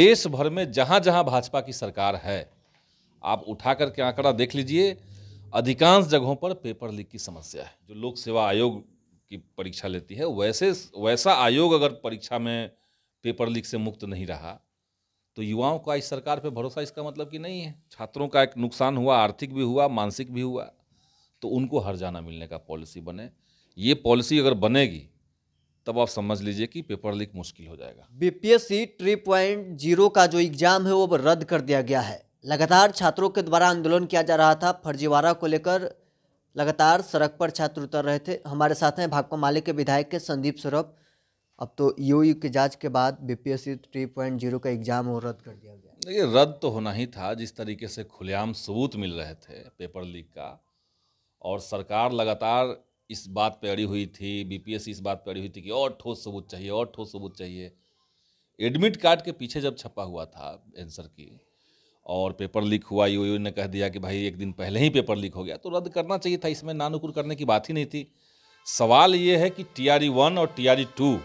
देश भर में जहाँ जहाँ भाजपा की सरकार है आप उठा करके आंकड़ा देख लीजिए अधिकांश जगहों पर पेपर लीक की समस्या है जो लोक सेवा आयोग की परीक्षा लेती है वैसे वैसा आयोग अगर परीक्षा में पेपर लीक से मुक्त नहीं रहा तो युवाओं का इस सरकार पे भरोसा इसका मतलब कि नहीं है छात्रों का एक नुकसान हुआ आर्थिक भी हुआ मानसिक भी हुआ तो उनको हर जाना मिलने का पॉलिसी बने ये पॉलिसी अगर बनेगी तब आप समझ लीजिए कि पेपर लीक मुश्किल हो जाएगा बीपीएससी थ्री पॉइंट जीरो का जो एग्जाम है वो रद्द कर दिया गया है लगातार छात्रों के द्वारा आंदोलन किया जा रहा था फर्जीवाड़ा को लेकर लगातार सड़क पर छात्र उतर रहे थे हमारे साथ हैं भाकपा माले के विधायक के संदीप सौरभ अब तो यू e की जांच के बाद बीपीएससी थ्री पॉइंट जीरो का एग्जाम वो रद्द कर दिया गया देखिए रद्द तो होना ही था जिस तरीके से खुलेआम सबूत मिल रहे थे पेपर लीक का और सरकार लगातार इस बात पर अड़ी हुई थी बीपीएससी इस बात पर अड़ी हुई थी कि और ठोस सबूत चाहिए और ठोस सबूत चाहिए एडमिट कार्ड के पीछे जब छपा हुआ था एंसर की और पेपर लीक हुआ यू ने कह दिया कि भाई एक दिन पहले ही पेपर लीक हो गया तो रद्द करना चाहिए था इसमें नानुकुर करने की बात ही नहीं थी सवाल ये है कि टी आर वन और टी आर टू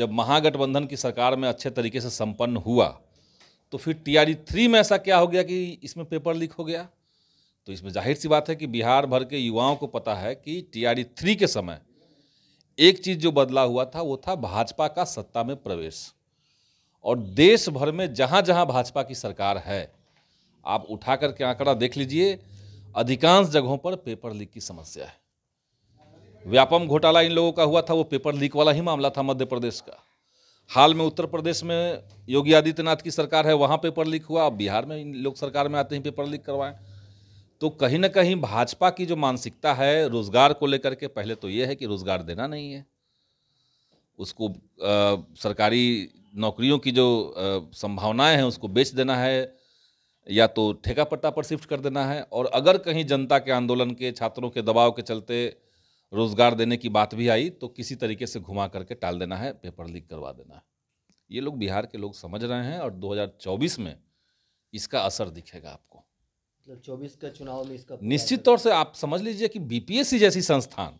जब महागठबंधन की सरकार में अच्छे तरीके से संपन्न हुआ तो फिर टी आर थ्री में ऐसा क्या हो गया कि इसमें पेपर लीक हो गया तो इसमें जाहिर सी बात है कि बिहार भर के युवाओं को पता है कि टीआरडी थ्री के समय एक चीज़ जो बदला हुआ था वो था भाजपा का सत्ता में प्रवेश और देश भर में जहाँ जहाँ भाजपा की सरकार है आप उठा करके आंकड़ा देख लीजिए अधिकांश जगहों पर पेपर लीक की समस्या है व्यापम घोटाला इन लोगों का हुआ था वो पेपर लीक वाला ही मामला था मध्य प्रदेश का हाल में उत्तर प्रदेश में योगी आदित्यनाथ की सरकार है वहाँ पेपर लीक हुआ अब बिहार में इन लोग सरकार में आते ही पेपर लीक करवाएं तो कहीं ना कहीं भाजपा की जो मानसिकता है रोजगार को लेकर के पहले तो ये है कि रोजगार देना नहीं है उसको आ, सरकारी नौकरियों की जो संभावनाएं हैं उसको बेच देना है या तो ठेका पट्टा पर शिफ्ट कर देना है और अगर कहीं जनता के आंदोलन के छात्रों के दबाव के चलते रोजगार देने की बात भी आई तो किसी तरीके से घुमा करके टाल देना है पेपर लीक करवा देना है ये लोग बिहार के लोग समझ रहे हैं और 2024 में इसका असर दिखेगा आपको मतलब चौबीस का चुनाव में इसका निश्चित तौर से आप समझ लीजिए कि बीपीएससी जैसी संस्थान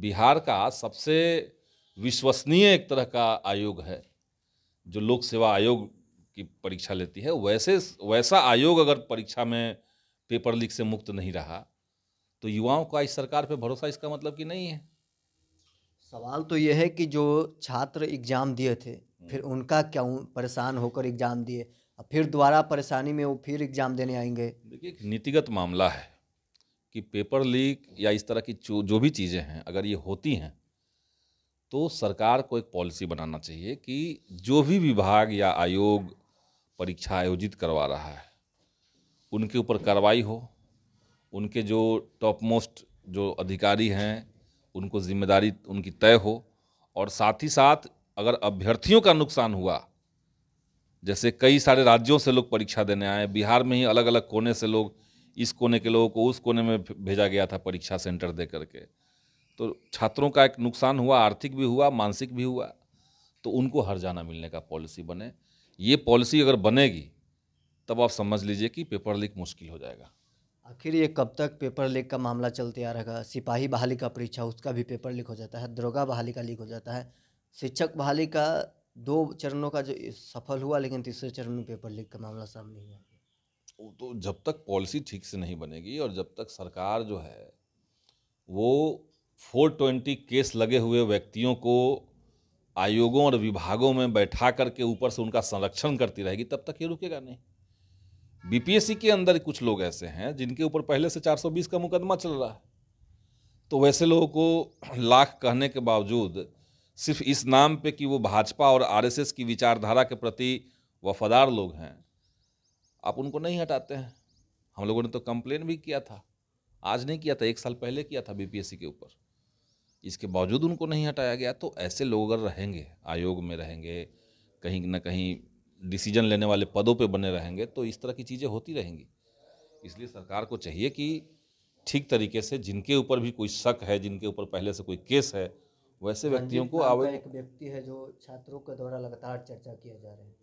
बिहार का सबसे विश्वसनीय एक तरह का आयोग है जो लोक सेवा आयोग की परीक्षा लेती है वैसे वैसा आयोग अगर परीक्षा में पेपर लीक से मुक्त नहीं रहा तो युवाओं का इस सरकार पे भरोसा इसका मतलब कि नहीं है सवाल तो यह है कि जो छात्र एग्ज़ाम दिए थे फिर उनका क्या परेशान होकर एग्ज़ाम दिए अब फिर दोबारा परेशानी में वो फिर एग्ज़ाम देने आएंगे देखिए नीतिगत मामला है कि पेपर लीक या इस तरह की जो भी चीज़ें हैं अगर ये होती हैं तो सरकार को एक पॉलिसी बनाना चाहिए कि जो भी विभाग या आयोग परीक्षा आयोजित करवा रहा है उनके ऊपर कार्रवाई हो उनके जो टॉप मोस्ट जो अधिकारी हैं उनको जिम्मेदारी उनकी तय हो और साथ ही साथ अगर अभ्यर्थियों का नुकसान हुआ जैसे कई सारे राज्यों से लोग परीक्षा देने आए बिहार में ही अलग अलग कोने से लोग इस कोने के लोगों को उस कोने में भेजा गया था परीक्षा सेंटर दे करके तो छात्रों का एक नुकसान हुआ आर्थिक भी हुआ मानसिक भी हुआ तो उनको हर जाना मिलने का पॉलिसी बने ये पॉलिसी अगर बनेगी तब आप समझ लीजिए कि पेपर लीक मुश्किल हो जाएगा आखिर ये कब तक पेपर लीक का मामला चलते आ रहेगा सिपाही बहाली का परीक्षा उसका भी पेपर लीक हो जाता है दरोगा बहाली का लीक हो जाता है शिक्षक बहाली का दो चरणों का जो सफल हुआ लेकिन तीसरे चरण में पेपर लीक का मामला सामने ही आ गया तो जब तक पॉलिसी ठीक से नहीं बनेगी और जब तक सरकार जो है वो 420 केस लगे हुए व्यक्तियों को आयोगों और विभागों में बैठा करके ऊपर से उनका संरक्षण करती रहेगी तब तक ये रुकेगा नहीं बीपीएससी के अंदर कुछ लोग ऐसे हैं जिनके ऊपर पहले से 420 का मुकदमा चल रहा है तो वैसे लोगों को लाख कहने के बावजूद सिर्फ इस नाम पे कि वो भाजपा और आरएसएस की विचारधारा के प्रति वफादार लोग हैं आप उनको नहीं हटाते हैं हम लोगों ने तो कंप्लेन भी किया था आज नहीं किया था एक साल पहले किया था बीपीएससी के ऊपर इसके बावजूद उनको नहीं हटाया गया तो ऐसे लोग अगर रहेंगे आयोग में रहेंगे कहीं ना कहीं डिसीजन लेने वाले पदों पे बने रहेंगे तो इस तरह की चीज़ें होती रहेंगी इसलिए सरकार को चाहिए कि ठीक तरीके से जिनके ऊपर भी कोई शक है जिनके ऊपर पहले से कोई केस है वैसे व्यक्तियों को आवे एक व्यक्ति है जो छात्रों के द्वारा लगातार चर्चा किया जा रहा है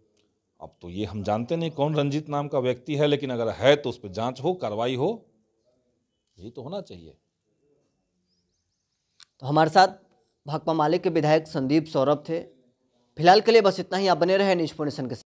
अब तो ये हम जानते नहीं कौन रंजीत नाम का व्यक्ति है लेकिन अगर है तो उस पर जांच हो कार्रवाई हो ये तो होना चाहिए तो हमारे साथ भाकपा माले के विधायक संदीप सौरभ थे फिलहाल के लिए बस इतना ही आप बने रहे निष्पोर्णेशन के